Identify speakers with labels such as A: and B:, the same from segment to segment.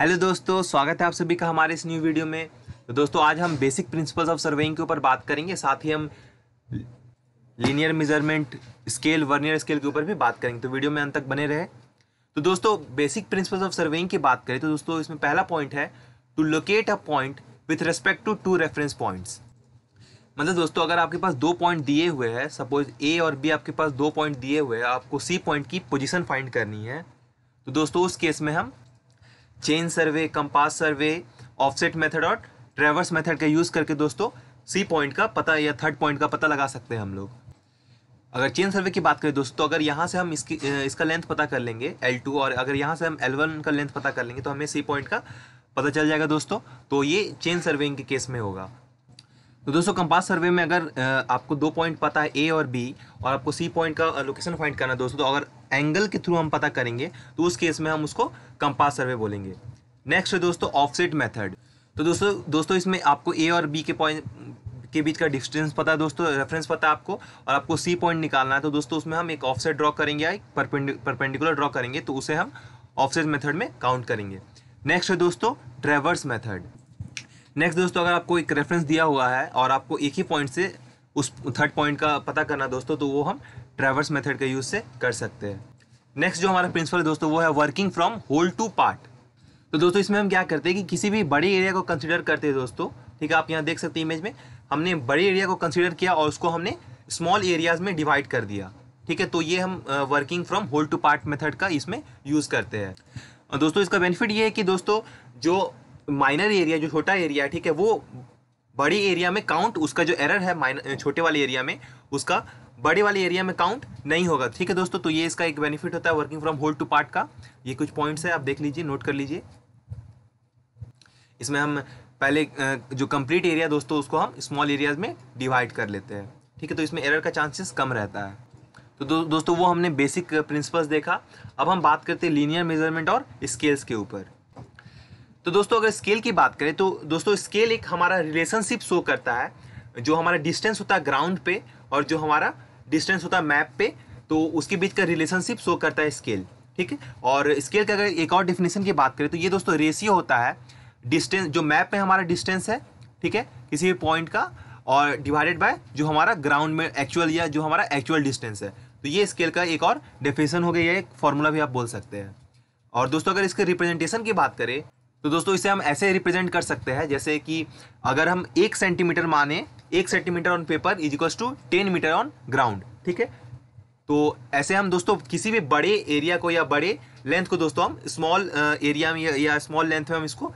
A: Hello दोस्तों स्वागत है आप सभी का हमारे इस न्यू वीडियो में तो दोस्तों आज हम बेसिक प्रिंसिपल्स ऑफ सर्वेइंग के ऊपर बात करेंगे साथ ही हम linear measurement scale vernier scale के ऊपर भी बात करेंगे तो वीडियो में अंत तक बने रहे तो दोस्तों बेसिक प्रिंसिपल्स ऑफ सर्वेइंग की बात करें तो दोस्तों इसमें पहला पॉइंट है to locate a point with respect to two reference points मतलब दोस्तों अगर आपके पास दो पॉइंट दिए हुए हैं सपोज ए और बी आपके पास दो पॉइंट दिए हुए हैं आपको सी पॉइंट की पोजिशन फाइंड करनी है तो दोस्तों उस केस में हम chain survey compass survey offset method और ट्रेवर्स मेथड का यूज़ करके दोस्तों सी पॉइंट का पता या थर्ड पॉइंट का पता लगा सकते हैं हम लोग अगर चेन सर्वे की बात करें दोस्तों अगर यहाँ से हम इसकी इसका लेंथ पता कर लेंगे L2 और अगर यहाँ से हम L1 का लेंथ पता कर लेंगे तो हमें सी पॉइंट का पता चल जाएगा दोस्तों तो ये चेन सर्वेइंग के केस में होगा तो दोस्तों कंपास सर्वे में अगर आपको दो पॉइंट पता है ए और बी और आपको सी पॉइंट का लोकेशन फाइंड करना है दोस्तों तो अगर एंगल के थ्रू हम पता करेंगे तो उस केस में हम उसको कंपास सर्वे बोलेंगे नेक्स्ट है दोस्तों ऑफसेट मेथड तो दोस्तों दोस्तों इसमें आपको ए और बी के पॉइंट के बीच का डिस्टेंस पता है दोस्तों रेफरेंस पता है आपको और आपको सी पॉइंट निकालना है तो दोस्तों उसमें हम एक ऑफसेट ड्रॉ करेंगे या एक परपेंडिकुलर ड्रॉ करेंगे तो उसे हम ऑफसेट मेथड में काउंट करेंगे नेक्स्ट है दोस्तों ट्रेवर्स मेथड नेक्स्ट दोस्तों अगर आपको एक रेफरेंस दिया हुआ है और आपको एक ही पॉइंट से उस थर्ड पॉइंट का पता करना दोस्तों तो वो हम ट्रैवर्स मेथड के यूज़ से कर सकते हैं नेक्स्ट जो हमारा प्रिंसिपल है दोस्तों वो है working from whole to part तो दोस्तों इसमें हम क्या करते हैं कि किसी भी बड़े एरिया को कंसिडर करते हैं दोस्तों ठीक है आप यहाँ देख सकते हैं इमेज में हमने बड़े एरिया को कंसिडर किया और उसको हमने स्मॉल एरियाज में डिवाइड कर दिया ठीक है तो ये हम working from whole to part method का इसमें यूज़ करते हैं और दोस्तों इसका बेनिफिट ये है कि दोस्तों जो माइनर एरिया जो छोटा एरिया है ठीक है वो बड़ी एरिया में काउंट उसका जो एरर है माइन छोटे वाले एरिया में उसका बड़े वाले एरिया में काउंट नहीं होगा ठीक है दोस्तों तो ये इसका एक बेनिफिट होता है working from whole to part का ये कुछ पॉइंट्स है आप देख लीजिए नोट कर लीजिए इसमें हम पहले जो कंप्लीट एरिया दोस्तों उसको हम स्मॉल एरियाज में डिवाइड कर लेते हैं ठीक है तो इसमें एरर का चांसेस कम रहता है तो दो, दोस्तों वो हमने बेसिक प्रिंसिपल्स देखा अब हम बात करते हैं लीनियर मेजरमेंट और स्केल्स के ऊपर तो दोस्तों अगर स्केल की बात करें तो दोस्तों स्केल एक हमारा रिलेशनशिप शो करता है जो हमारा डिस्टेंस होता है ग्राउंड पे और जो हमारा डिस्टेंस होता है मैप पे तो उसके बीच का रिलेशनशिप शो करता है स्केल ठीक है और स्केल का अगर एक और डेफिनेशन की बात करें तो ये दोस्तों रेशियो होता है डिस्टेंस जो मैप में हमारा डिस्टेंस है ठीक है किसी भी पॉइंट का और डिवाइडेड बाय जो हमारा ग्राउंड में एक्चुअल या जो हमारा एक्चुअल डिस्टेंस है तो ये स्केल का एक और डेफिनेशन हो गया एक फॉर्मूला भी आप बोल सकते हैं और दोस्तों अगर इसके रिप्रेजेंटेशन की बात करें तो दोस्तों इसे हम ऐसे रिप्रेजेंट कर सकते हैं जैसे कि अगर हम एक सेंटीमीटर माने एक centimetre on paper is equal to ten metre on ground ठीक है तो ऐसे हम दोस्तों किसी भी बड़े एरिया को या बड़े लेंथ को दोस्तों हम स्मॉल एरिया में या स्मॉल लेंथ में हम इसको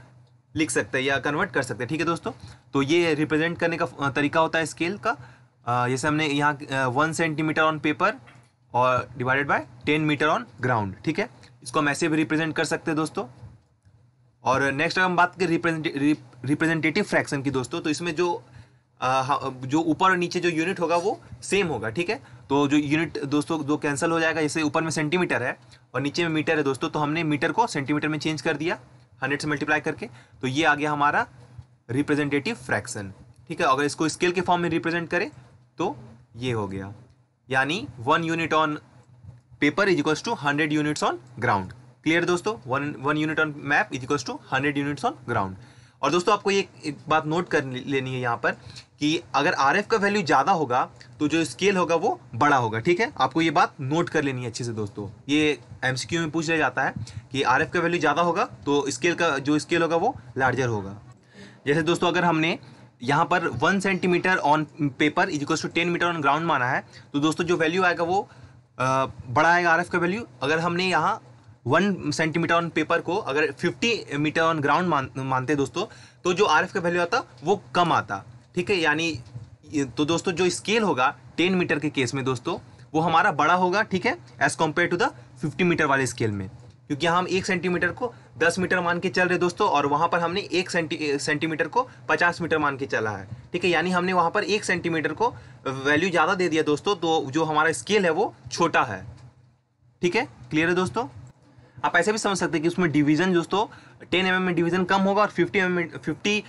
A: लिख सकते हैं या कन्वर्ट कर सकते हैं ठीक है दोस्तों तो ये रिप्रेजेंट करने का तरीका होता है स्केल का जैसे हमने यहाँ वन सेंटीमीटर ऑन पेपर और divided by ten metre on ground ठीक है इसको हम ऐसे भी रिप्रेजेंट कर सकते हैं दोस्तों और नेक्स्ट अगर हम बात करें रिप्रेजेंटेटिव फ्रैक्शन की दोस्तों तो इसमें जो आ, जो ऊपर और नीचे जो यूनिट होगा वो सेम होगा ठीक है तो जो यूनिट दोस्तों जो कैंसिल हो जाएगा जैसे ऊपर में सेंटीमीटर है और नीचे में मीटर है दोस्तों तो हमने मीटर को सेंटीमीटर में चेंज कर दिया हंड्रेड से मल्टीप्लाई करके तो ये आ गया हमारा रिप्रेजेंटेटिव फ्रैक्शन ठीक है अगर इसको स्केल के फॉर्म में रिप्रेजेंट करें तो ये हो गया यानी one unit on paper is equals to hundred units on ground clear दोस्तों one one unit on map is equals to hundred units on ground और दोस्तों आपको ये एक बात नोट कर लेनी है यहाँ पर कि अगर आर का वैल्यू ज़्यादा होगा तो जो स्केल होगा वो बड़ा होगा ठीक है आपको ये बात नोट कर लेनी है अच्छे से दोस्तों ये एम में पूछ जाता है कि आर का वैल्यू ज़्यादा होगा तो स्केल का जो स्केल होगा वो लार्जर होगा जैसे दोस्तों अगर हमने यहाँ पर one centimetre on paper is equals to ten metre on ground माना है तो दोस्तों जो वैल्यू आएगा वो बड़ा आएगा आर का वैल्यू अगर हमने यहाँ वन सेंटीमीटर ऑन पेपर को अगर फिफ्टी मीटर ऑन ग्राउंड मान मानते दोस्तों तो जो आर का वैल्यू आता वो कम आता ठीक है यानी तो दोस्तों जो स्केल होगा टेन मीटर के केस में दोस्तों वो हमारा बड़ा होगा ठीक है as compare to the fifty metre वाले स्केल में क्योंकि हम एक सेंटीमीटर को दस मीटर मान के चल रहे दोस्तों और वहाँ पर हमने एक सेंटी सेंटीमीटर को पचास मीटर मान के चला है ठीक है यानी हमने वहाँ पर एक सेंटीमीटर को वैल्यू ज़्यादा दे दिया दोस्तों तो जो हमारा स्केल है वो छोटा है ठीक है क्लियर है दोस्तों आप ऐसे भी समझ सकते हैं कि उसमें डिवीजन दोस्तों टेन एम mm में डिवीजन कम होगा और फिफ्टी एम फिफ्टी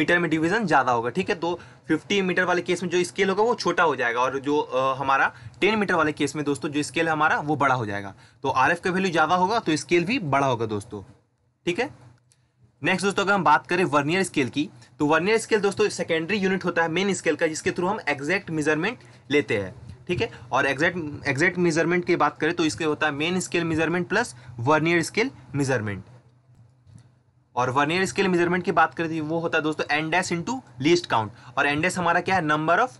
A: मीटर में डिवीजन ज़्यादा होगा ठीक है तो 50 मीटर वाले केस में जो स्केल होगा वो छोटा हो जाएगा और जो आ, हमारा 10 मीटर वाले केस में दोस्तों जो स्केल हमारा वो बड़ा हो जाएगा तो आर का वैल्यू ज़्यादा होगा तो स्केल भी बड़ा होगा दोस्तों ठीक है नेक्स्ट दोस्तों अगर हम बात करें वर्नियर स्केल की तो वर्नियर स्केल दोस्तों सेकेंडरी यूनिट होता है मेन स्केल का जिसके थ्रू हम एग्जैक्ट मेजरमेंट लेते हैं ठीक है और एग्जैक्ट एग्जैक्ट मेजरमेंट की बात करें तो इसके होता है main scale measurement plus vernier scale measurement और वर्नियर स्केल मेजरमेंट की बात करें तो वो होता है दोस्तों एनडेस इंटू लीस्ट काउंट और एनडेस हमारा क्या है नंबर ऑफ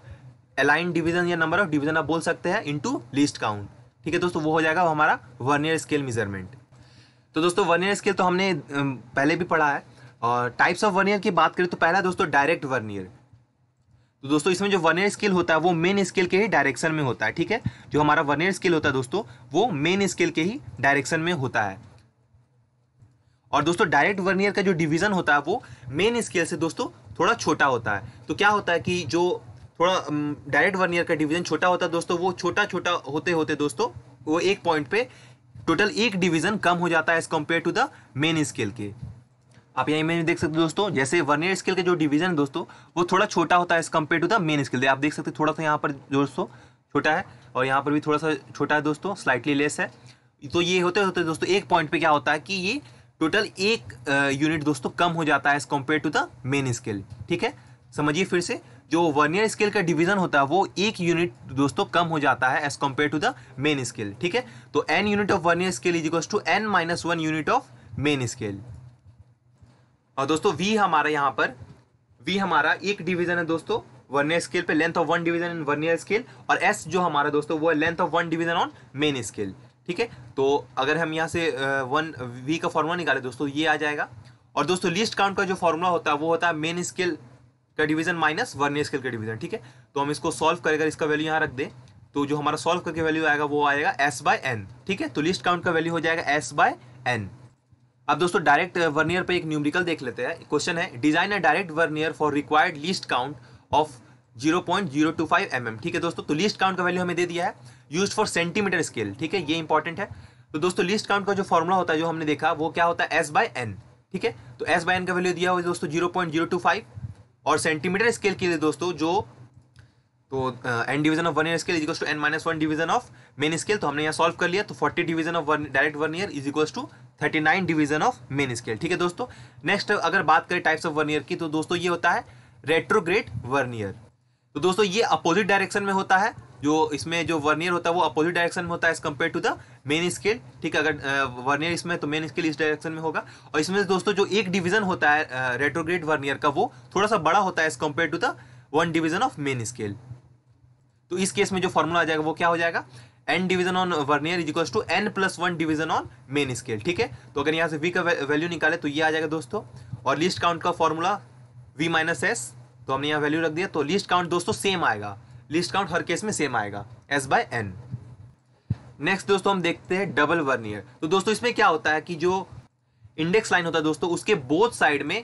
A: अलाइन डिवीजन या नंबर ऑफ डिवीजन आप बोल सकते हैं इंटू लीस्ट काउंट ठीक है दोस्तों वो हो जाएगा हमारा वर्नियर स्केल मेजरमेंट तो दोस्तों वर्नियर स्केल तो हमने पहले भी पढ़ा है और टाइप्स ऑफ वर्नियर की बात करें तो पहला दोस्तों डायरेक्ट वर्नियर तो दोस्तों इसमें जो वर्नियर स्केल होता है वो मेन स्केल के ही डायरेक्शन में होता है ठीक है जो हमारा वर्नियर स्केल होता है दोस्तों वो मेन स्केल के ही डायरेक्शन में होता है और दोस्तों डायरेक्ट वर्नियर का जो डिवीजन होता है वो मेन स्केल से दोस्तों थोड़ा छोटा होता है तो क्या होता है कि जो थोड़ा डायरेक्ट वर्नियर का डिवीजन छोटा होता है दोस्तों वो छोटा छोटा होते होते दोस्तों वो एक पॉइंट पे टोटल एक डिवीजन कम हो जाता है as compare to the main scale के आप यहाँ इमेज में देख सकते हो दोस्तों जैसे वर्नियर स्केल का जो डिवीजन है दोस्तों वो थोड़ा छोटा होता है as compare to the main scale आप देख सकते हो थोड़ा सा यहाँ पर दोस्तों छोटा है और यहाँ पर भी थोड़ा सा छोटा है दोस्तों स्लाइटली लेस है तो ये होते होते दोस्तों एक पॉइंट पे क्या होता है कि ये टोटल एक यूनिट दोस्तों कम हो जाता है as compare to the main scale ठीक है समझिए फिर से जो वर्नियर स्केल का डिवीजन होता है वो एक यूनिट दोस्तों कम हो जाता है as compare to the main scale ठीक है तो N unit of vernier scale is equals to N minus one unit of main scale और दोस्तों वी हमारा यहाँ पर वी हमारा एक डिवीजन है दोस्तों वर्नियर स्केल पे length of one division in vernier scale और एस जो हमारा दोस्तों वो है length of one division on main scale ठीक है तो अगर हम यहाँ से वन वी का फॉर्मूला निकाले दोस्तों ये आ जाएगा और दोस्तों लिस्ट काउंट का जो फॉर्मूला होता है वो होता है मेन स्केल का डिवीजन माइनस वर्नियर स्केल का डिवीजन ठीक है तो हम इसको सॉल्व करेगा इसका वैल्यू यहाँ रख दें तो जो हमारा सॉल्व करके वैल्यू आएगा वो आएगा एस बाय एन ठीक है तो लिस्ट काउंट का वैल्यू हो जाएगा एस बाय एन अब दोस्तों डायरेक्ट वर्नियर uh, पे एक न्यूमरिकल देख लेते हैं क्वेश्चन है design a direct vernier for required least count of 0.025 point mm. ठीक है दोस्तों तो लिस्ट काउंट का वैल्यू हमें दे दिया है यूज फॉर सेंटीमीटर स्केल ठीक है ये इंपॉर्टेंट है तो दोस्तों लिस्ट काउंट का जो फॉर्मूला होता है जो हमने देखा वो क्या होता है एस बाय एन ठीक है तो एस बाय एन का वैल्यू दिया हुआ दोस्तों जीरो और सेंटीमीटर स्केल के लिए दोस्तों जो तो N division of vernier scale equals to N minus one division of main scale तो हमने यहाँ सॉल्व कर लिया तो forty division of direct vernier year is equals to thirty nine division of main scale ठीक है दोस्तों नेक्स्ट अगर बात करें टाइप्स ऑफ वर्नियर की तो दोस्तों ये होता है रेट्रोग्रेट वर्नियर तो दोस्तों ये अपोजिट डायरेक्शन में होता है जो इसमें जो वर्नियर होता है वो अपोजिट डायरेक्शन में होता है as compare to the main scale ठीक है अगर वर्नियर इसमें तो मेन स्केल इस डायरेक्शन में होगा और इसमें दोस्तों जो एक डिवीजन होता है रेट्रोग्रेट वर्नियर का वो थोड़ा सा बड़ा होता है as compare to the one division of main scale तो इस केस में जो फॉर्मूला आ जाएगा वो क्या हो जाएगा N division on vernier is to N plus one division on main scale ठीक है तो अगर यहाँ से वी का वैल्यू निकाले तो ये आ जाएगा दोस्तों और लिस्ट काउंट का फॉर्मूला वी माइनस एस तो हमने यहाँ वैल्यू रख दिया तो लिस्ट काउंट दोस्तों सेम आएगा लिस्ट काउंट हर केस में सेम आएगा एस बाय एन नेक्स्ट दोस्तों हम देखते हैं डबल वर्नियर तो दोस्तों इसमें क्या होता है कि जो इंडेक्स लाइन होता है दोस्तों उसके बोथ साइड में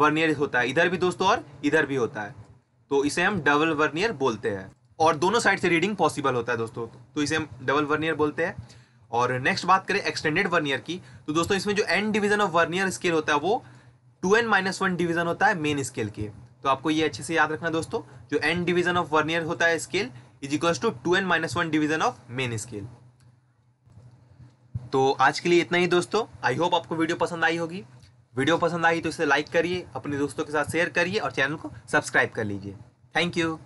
A: वर्नियर होता है इधर भी दोस्तों और इधर भी होता है तो इसे हम डबल वर्नियर बोलते हैं और दोनों साइड से रीडिंग पॉसिबल होता है दोस्तों तो इसे हम डबल वर्नियर बोलते हैं और नेक्स्ट बात करें एक्सटेंडेड वर्नियर की तो दोस्तों इसमें जो N division of vernier scale होता है वो two N minus one division होता है मेन स्केल के तो आपको ये अच्छे से याद रखना दोस्तों जो एन डिवीजन ऑफ वर्नियर होता है scale is equals to two N minus one division of main scale तो आज के लिए इतना ही दोस्तों आई होप आपको वीडियो पसंद आई होगी वीडियो पसंद आई तो इसे लाइक करिए अपने दोस्तों के साथ शेयर करिए और चैनल को सब्सक्राइब कर लीजिए थैंक यू